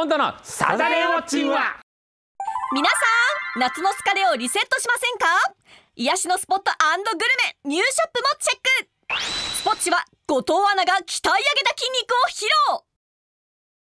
今度のサタデウォッチンは皆さん夏の疲れをリセットしませんか癒しのスポットグルメニューショップもチェックスポッチは後藤アナが鍛え上げた